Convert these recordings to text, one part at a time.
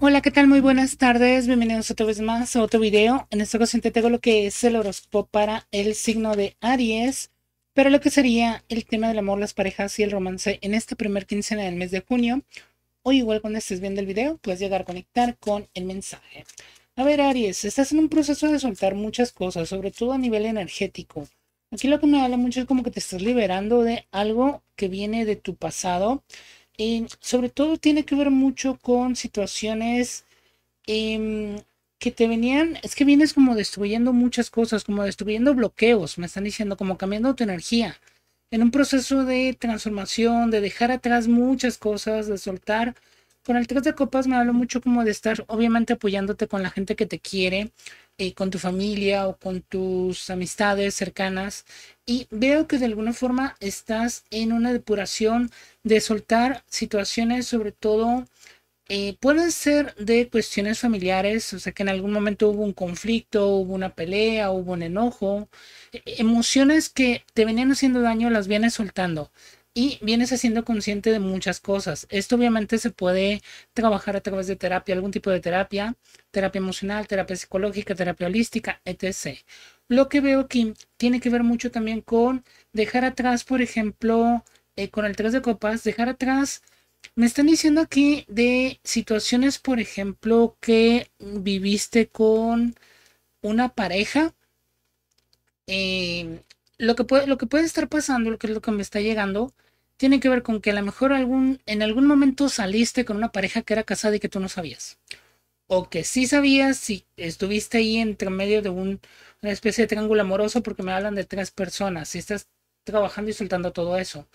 Hola, ¿qué tal? Muy buenas tardes. Bienvenidos otra vez más a otro video. En esta ocasión te tengo lo que es el horóscopo para el signo de Aries, pero lo que sería el tema del amor, las parejas y el romance en esta primer quincena del mes de junio. O igual cuando estés viendo el video, puedes llegar a conectar con el mensaje. A ver, Aries, estás en un proceso de soltar muchas cosas, sobre todo a nivel energético. Aquí lo que me habla mucho es como que te estás liberando de algo que viene de tu pasado Em, sobre todo tiene que ver mucho con situaciones em, que te venían, es que vienes como destruyendo muchas cosas, como destruyendo bloqueos, me están diciendo, como cambiando tu energía, en un proceso de transformación, de dejar atrás muchas cosas, de soltar. Con el 3 de copas me hablo mucho como de estar obviamente apoyándote con la gente que te quiere, eh, con tu familia o con tus amistades cercanas y veo que de alguna forma estás en una depuración de soltar situaciones, sobre todo eh, pueden ser de cuestiones familiares, o sea que en algún momento hubo un conflicto, hubo una pelea, hubo un enojo, e-, emociones que te venían haciendo daño las vienes soltando y vienes haciendo consciente de muchas cosas. Esto obviamente se puede trabajar a través de terapia, algún tipo de terapia, terapia emocional, terapia psicológica, terapia holística, etc. Lo que veo aquí tiene que ver mucho también con dejar atrás, por ejemplo, eh, con el 3 de copas, dejar atrás me están diciendo aquí de situaciones, por ejemplo, que viviste con una pareja eh, lo que puede, lo que puede estar pasando, lo que es lo que me está llegando, tiene que ver con que a lo mejor algún, en algún momento saliste con una pareja que era casada y que tú no sabías. O que sí sabías si estuviste ahí entre medio de un, una especie de triángulo amoroso porque me hablan de tres personas. y estás trabajando y soltando todo eso.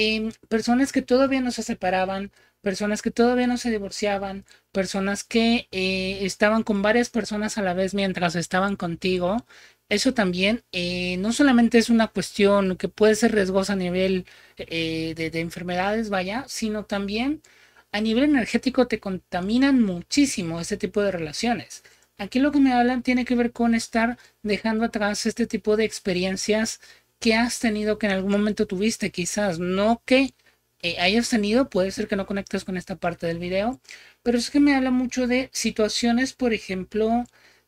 Em, personas que todavía no se separaban, personas que todavía no se divorciaban, personas que eh, estaban con varias personas a la vez mientras estaban contigo. Eso también eh, no solamente es una cuestión que puede ser riesgosa a nivel eh, de, de, enfermedades, vaya, sino también a nivel energético te contaminan muchísimo este tipo de relaciones. Aquí lo que me hablan tiene que ver con estar dejando atrás este tipo de experiencias que has tenido que en algún momento tuviste, quizás, no que eh, hayas tenido, puede ser que no conectes con esta parte del video, pero es que me habla mucho de situaciones, por ejemplo,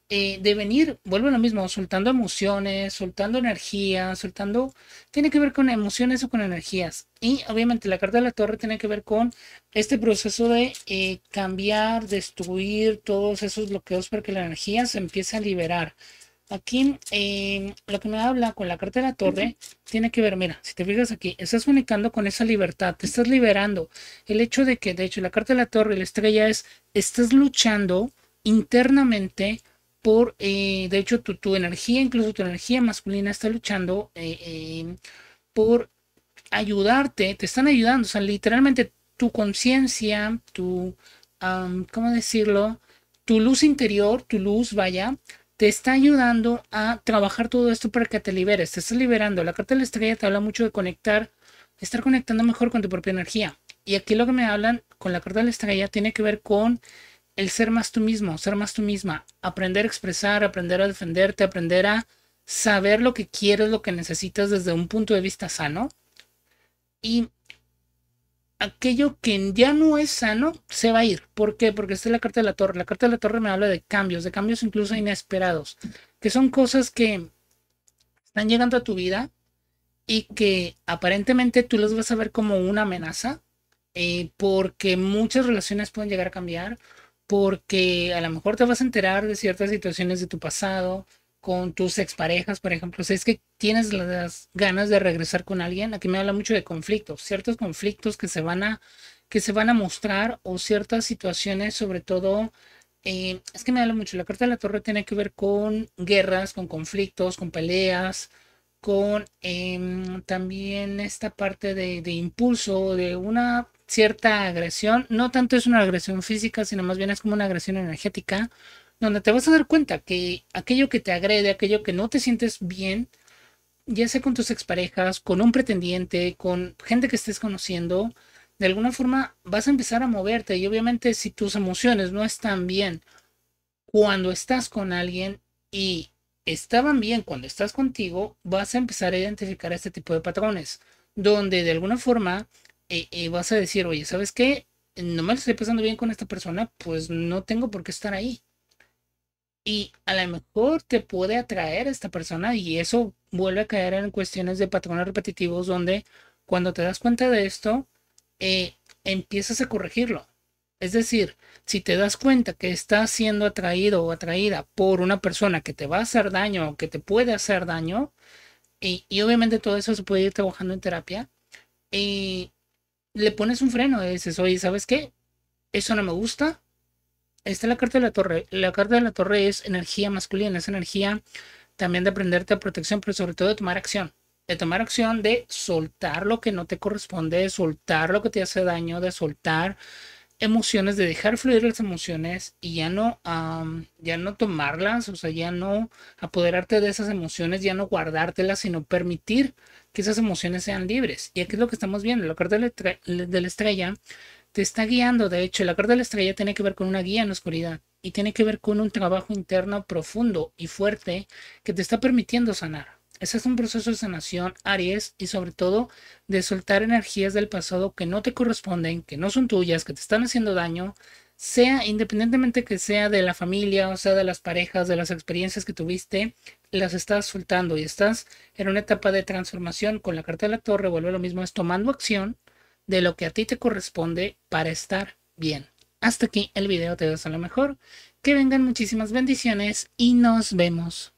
eh, de venir, vuelvo a lo mismo, soltando emociones, soltando energía, soltando, tiene que ver con emociones o con energías. Y obviamente la carta de la torre tiene que ver con este proceso de eh, cambiar, destruir todos esos bloqueos para que la energía se empiece a liberar. Aquí em, lo que me habla con la carta de la torre tiene que ver, mira, si te fijas aquí, estás comunicando con esa libertad, te estás liberando. El hecho de que, de hecho, la carta de la torre, la estrella es, estás luchando internamente por, eh, de hecho, tu, energía, incluso tu energía masculina está luchando eh, em, por ayudarte, te están ayudando, o sea, literalmente tu conciencia, tu, ¿cómo decirlo? Tu luz interior, tu luz, vaya, te está ayudando a trabajar todo esto para que te liberes, te estás liberando. La carta de la estrella te habla mucho de conectar, estar conectando mejor con tu propia energía. Y aquí lo que me hablan con la carta de la estrella tiene que ver con el ser más tú mismo, ser más tú misma, aprender a expresar, aprender a defenderte, aprender a saber lo que quieres, lo que necesitas desde un punto de vista sano. Y aquello que ya no es sano se va a ir. ¿Por qué? Porque esta es la carta de la torre. La carta de la torre me habla de cambios, de cambios incluso inesperados, que son cosas que están llegando a tu vida y que aparentemente tú los vas a ver como una amenaza, eh, porque muchas relaciones pueden llegar a cambiar, porque a lo mejor te vas a enterar de ciertas situaciones de tu pasado, con tus exparejas, por ejemplo, si es que tienes las ganas de regresar con alguien, aquí me habla mucho de conflictos, ciertos conflictos que se van a, que se van a mostrar o ciertas situaciones, sobre todo, eh, es que me habla mucho, la carta de la torre tiene que ver con guerras, con conflictos, con peleas, con em, también esta parte de, de impulso, de una cierta agresión, no tanto es una agresión física, sino más bien es como una agresión energética, donde te vas a dar cuenta que aquello que te agrede, aquello que no te sientes bien, ya sea con tus exparejas, con un pretendiente, con gente que estés conociendo, de alguna forma vas a empezar a moverte y obviamente si tus emociones no están bien cuando estás con alguien y estaban bien cuando estás contigo, vas a empezar a identificar este tipo de patrones, donde de alguna forma eh, eh, vas a decir, oye, ¿sabes qué? No me lo estoy pasando bien con esta persona, pues no tengo por qué estar ahí y a lo mejor te puede atraer esta persona y eso vuelve a caer en cuestiones de patrones repetitivos donde cuando te das cuenta de esto, eh, empiezas a corregirlo. Es decir, si te das cuenta que estás siendo atraído o atraída por una persona que te va a hacer daño o que te puede hacer daño, y, obviamente todo eso se puede ir trabajando en terapia, y eh, le pones un freno, y dices, oye, ¿sabes qué? Eso no me gusta, está la carta de la torre. La carta de la torre es energía masculina, es energía también de aprenderte a protección, pero sobre todo de tomar acción. De tomar acción, de soltar lo que no te corresponde, de soltar lo que te hace daño, de soltar emociones, de dejar fluir las emociones y ya no, ya no tomarlas, o sea, ya no apoderarte de esas emociones, ya no guardártelas, sino permitir que esas emociones sean libres. Y aquí es lo que estamos viendo. La carta de la estrella te está guiando. De hecho, la carta de la estrella tiene que ver con una guía en la oscuridad y tiene que ver con un trabajo interno profundo y fuerte que te está permitiendo sanar. Ese es un proceso de sanación, Aries, y sobre todo de soltar energías del pasado que no te corresponden, que no son tuyas, que te están haciendo daño, sea independientemente que sea de la familia, o sea, de las parejas, de las experiencias que tuviste, las estás soltando y estás en una etapa de transformación con la carta de la torre, vuelve lo mismo, es tomando acción de lo que a ti te corresponde para estar bien. Hasta aquí el video, te deseo lo mejor, que vengan muchísimas bendiciones y nos vemos.